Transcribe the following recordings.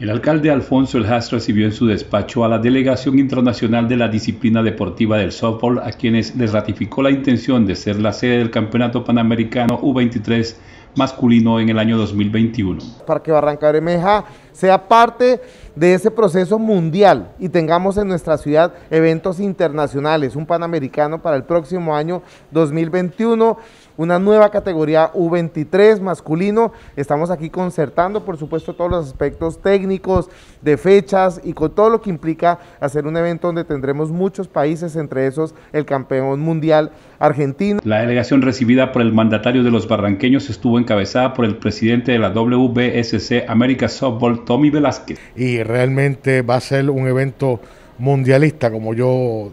El alcalde Alfonso El Has recibió en su despacho a la Delegación Internacional de la Disciplina Deportiva del Softball, a quienes les ratificó la intención de ser la sede del Campeonato Panamericano U23 masculino en el año 2021. Para que Barranca Bermeja sea parte de ese proceso mundial y tengamos en nuestra ciudad eventos internacionales, un panamericano para el próximo año 2021, una nueva categoría U23 masculino. Estamos aquí concertando, por supuesto, todos los aspectos técnicos, de fechas y con todo lo que implica hacer un evento donde tendremos muchos países, entre esos el campeón mundial argentino. La delegación recibida por el mandatario de los barranqueños estuvo en encabezada por el presidente de la WBSC América Softball, Tommy Velázquez. Y realmente va a ser un evento mundialista, como yo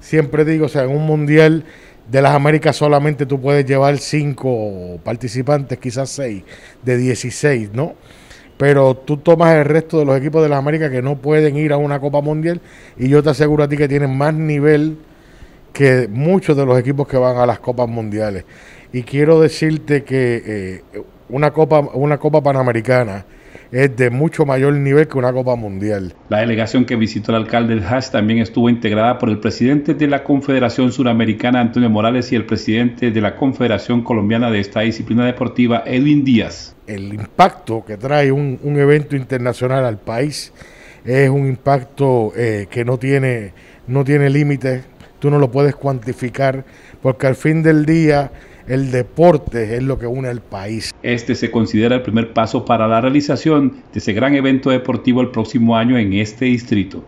siempre digo, o sea, en un mundial de las Américas solamente tú puedes llevar cinco participantes, quizás seis, de 16, ¿no? Pero tú tomas el resto de los equipos de las Américas que no pueden ir a una Copa Mundial y yo te aseguro a ti que tienen más nivel que muchos de los equipos que van a las copas mundiales. Y quiero decirte que eh, una, copa, una copa panamericana es de mucho mayor nivel que una Copa Mundial. La delegación que visitó el alcalde del Haas también estuvo integrada por el presidente de la Confederación Suramericana, Antonio Morales, y el presidente de la Confederación Colombiana de esta disciplina deportiva, Edwin Díaz. El impacto que trae un, evento internacional al país es un impacto eh, que no tiene, no tiene límites tú no lo puedes cuantificar, porque al fin del día el deporte es lo que une al país. Este se considera el primer paso para la realización de ese gran evento deportivo el próximo año en este distrito.